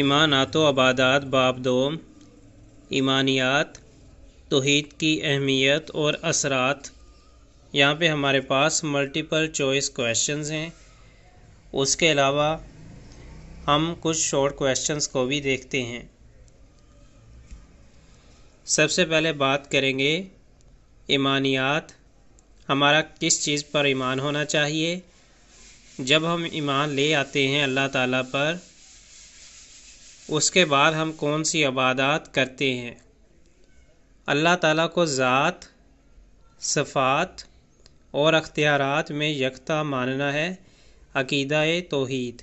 ईमानात आबादात बाब दो ईमानियात तोहद की अहमियत और असरात यहाँ पे हमारे पास मल्टीपल चॉइस क्वेश्चंस हैं उसके अलावा हम कुछ शॉर्ट क्वेश्चंस को भी देखते हैं सबसे पहले बात करेंगे ईमानियात हमारा किस चीज़ पर ईमान होना चाहिए जब हम ईमान ले आते हैं अल्लाह ताला पर उसके बाद हम कौन सी इबादत करते हैं अल्लाह ताला को ज़ात सफ़ात और अख्तियारात में यकता मानना है अकीदा तोहीद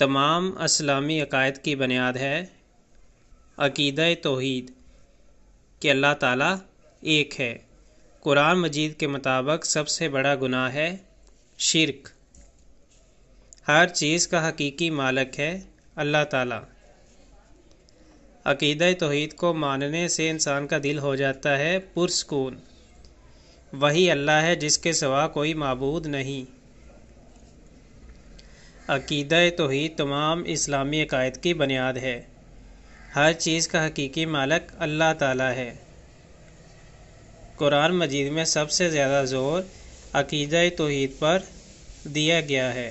तमाम इस्लामी अकायद की बुनियाद है अकीदा तोहीद कि अल्लाह ताला एक है कुरान मजीद के मुताबिक सबसे बड़ा गुनाह है शिरक हर चीज़ का हकीकी मालक है अल्लाह ताला अकीद तोहद को मानने से इंसान का दिल हो जाता है पुरसकून वही अल्लाह है जिसके सवा कोई मबूद नहीं अकीद तोहद तमाम इस्लामी अकायद की बुनियाद है हर चीज़ का हकीकी मालक अल्लाह ताला है कुरान मजीद में सबसे ज़्यादा ज़ोर अकीद तोहद पर दिया गया है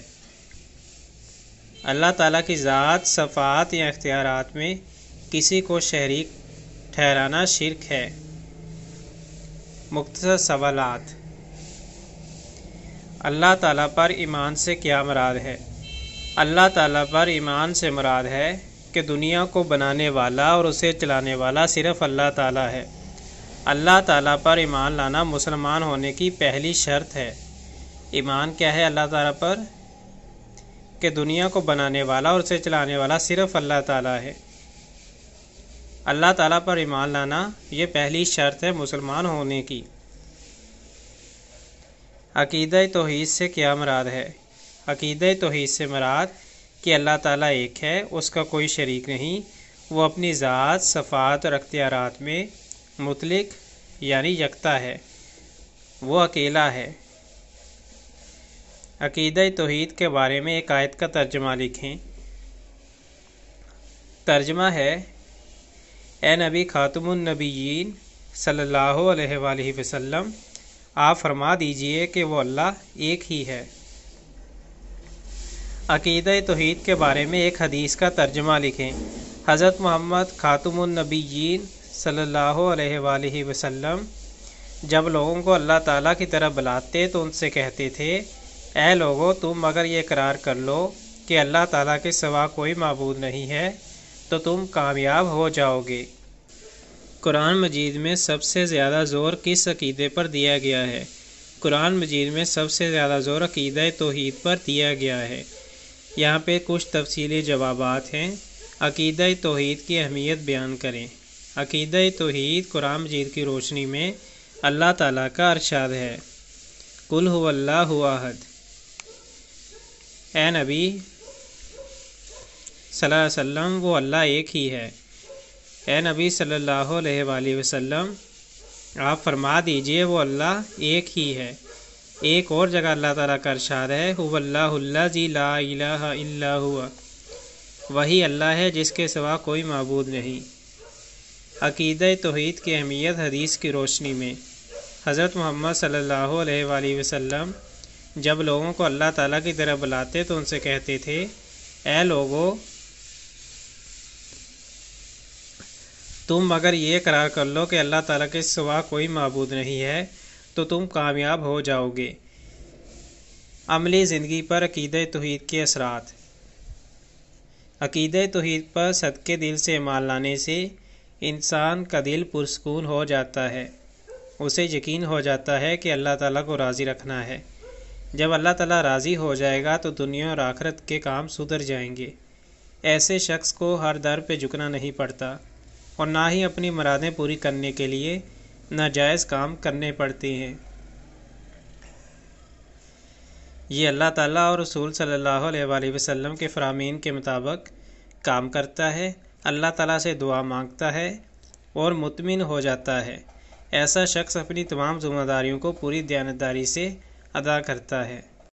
अल्लाह ताला की ज़ात सफ़ात या इख्तियारत में किसी को शरीक ठहराना शिरक है मुख्तर सवालत अल्लाह ताला पर ईमान से क्या मुराद है अल्लाह ताला पर ईमान से मुराद है कि दुनिया को बनाने वाला और उसे चलाने वाला सिर्फ़ अल्लाह ताला है अल्लाह ताला पर ईमान लाना मुसलमान होने की पहली शर्त है ईमान क्या है अल्लाह ताला पर कि दुनिया को बनाने वाला और उसे चलाने वाला सिर्फ अल्लाह ताला है अल्लाह ताला पर ईमान लाना ये पहली शर्त है मुसलमान होने की अकीद तोहीद से क्या मराद है अकीद तोहीद से मराद कि अल्लाह ताला एक है उसका कोई शरीक नहीं वो अपनी ज़ात सफ़ात और अख्तियारत में मुतलिक यानी यकता है वो अकेला है अकीद तोहद के बारे में एक आयत का तर्जमा लिखें तर्जमा है ए नबी ख़ातमनबीन सल्ला वसम आप फरमा दीजिए कि वो अल्लाह एक ही है अकीद तोहद के बारे में एक हदीस का तर्जमा लिखें हज़रत मोहम्मद ख़ातमनबीन सल्ला वसम जब लोगों को अल्लाह ताला की तरफ बुलाते तो उनसे कहते थे ए लोगो तुम अगर ये करार कर लो कि अल्लाह ताला के सिवा कोई मबूद नहीं है तो तुम कामयाब हो जाओगे कुरान मजीद में सबसे ज़्यादा ज़ोर किस अकीदे पर दिया गया है कुरान मजीद में सबसे ज़्यादा ज़ोर अकीद तोहद पर दिया गया है यहाँ पे कुछ तफसीली जवाब हैं अकीद तोहद की अहमियत बयान करें अकीद तोहद कुरान मजीद की रोशनी में अल्लाह ताला का अरशाद है कुल्ला हुआहद ए नबी सल्लम वो अल्लाह एक ही है ए नबी सल्ला वसम आप फरमा दीजिए वो अल्लाह एक ही है एक और जगह अल्लाह ताला का अरशाद है हुल्ला जी ला इलाहा इल्ला हुआ वही अल्लाह है जिसके सिवा कोई मबूद नहीं अकीद तोहद की अहमियत हदीस की रोशनी में हज़रत मोहम्मद सल्लल्लाहु अलैहि वसल्लम जब लोगों को अल्लाह ताला की तरफ बुलाते तो उनसे कहते थे ए लोगो तुम अगर ये करार कर लो कि अल्लाह ताला के सिवा कोई मबूद नहीं है तो तुम कामयाब हो जाओगे अमली ज़िंदगी पर अकीद तोहद के असरात अकीद तोहद पर सदके दिल से माल लाने से इंसान का दिल पुरस्कून हो जाता है उसे यकीन हो जाता है कि अल्लाह ताला को राज़ी रखना है जब अल्लाह ताला राज़ी हो जाएगा तो दुनिया और आखरत के काम सुधर जाएंगे ऐसे शख्स को हर दर पे झुकना नहीं पड़ता और ना ही अपनी मरादें पूरी करने के लिए नाजायज़ काम करने पड़ते हैं ये अल्लाह ताला और रसूल सल्लल्लाहु अलैहि वसल्लम के फ़रामीन के मुताबिक काम करता है अल्लाह ताला से दुआ मांगता है और मुतमिन हो जाता है ऐसा शख्स अपनी तमाम जिम्मेदारियों को पूरी दयानतदारी से अदा करता है